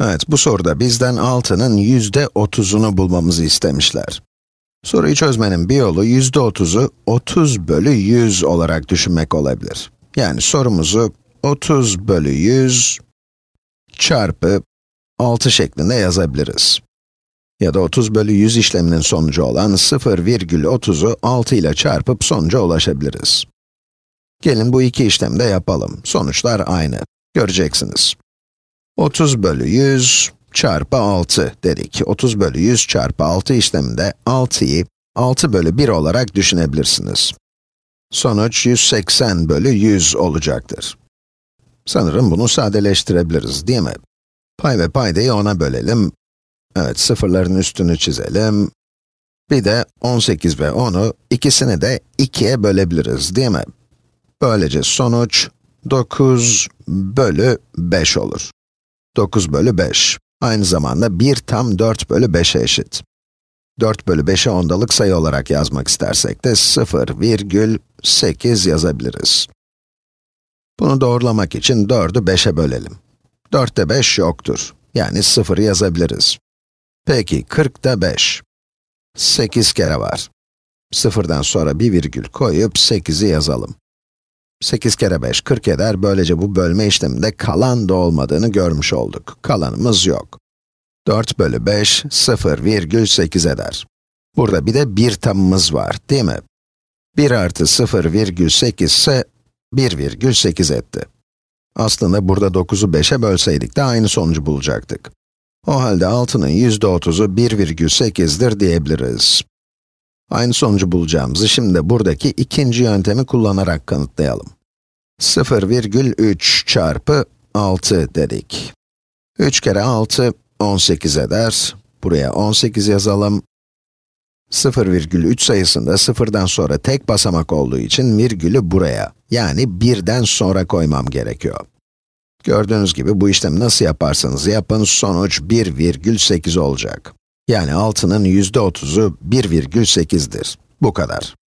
Evet, bu soruda bizden altının yüzde otuzunu bulmamızı istemişler. Soruyu çözmenin bir yolu yüzde otuzu 30 bölü 100 olarak düşünmek olabilir. Yani sorumuzu 30 bölü 100 çarpı 6 şeklinde yazabiliriz. Ya da 30 bölü 100 işleminin sonucu olan 0,30'u 6 ile çarpıp sonuca ulaşabiliriz. Gelin bu iki işlemi de yapalım. Sonuçlar aynı. Göreceksiniz. 30 bölü 100 çarpı 6 dedik. 30 bölü 100 çarpı 6 işleminde 6'yı 6 bölü 1 olarak düşünebilirsiniz. Sonuç 180 bölü 100 olacaktır. Sanırım bunu sadeleştirebiliriz değil mi? Pay ve paydayı 10'a bölelim. Evet, sıfırların üstünü çizelim. Bir de 18 ve 10'u ikisini de 2'ye bölebiliriz değil mi? Böylece sonuç 9 bölü 5 olur. 9 bölü 5. Aynı zamanda 1 tam 4 bölü 5'e eşit. 4 bölü 5'i ondalık sayı olarak yazmak istersek de 0 virgül 8 yazabiliriz. Bunu doğrulamak için 4'ü 5'e bölelim. 4'te 5 yoktur. Yani 0 yazabiliriz. Peki 40'ta 5. 8 kere var. 0'dan sonra bir virgül koyup 8'i yazalım. 8 kere 5, 40 eder. Böylece bu bölme işleminde kalan da olmadığını görmüş olduk. Kalanımız yok. 4 bölü 5, 0,8 eder. Burada bir de bir tamımız var, değil mi? 1 artı 0,8 ise 1,8 etti. Aslında burada 9'u 5'e bölseydik de aynı sonucu bulacaktık. O halde 6'nın %30'u 1,8'dir diyebiliriz. Aynı sonucu bulacağımızı şimdi buradaki ikinci yöntemi kullanarak kanıtlayalım. 0,3 çarpı 6 dedik. 3 kere 6, 18 eder. Buraya 18 yazalım. 0,3 sayısında 0'dan sonra tek basamak olduğu için virgülü buraya, yani 1'den sonra koymam gerekiyor. Gördüğünüz gibi bu işlemi nasıl yaparsanız yapın, sonuç 1,8 olacak. Yani 6'nın %30'u 1,8'dir. Bu kadar.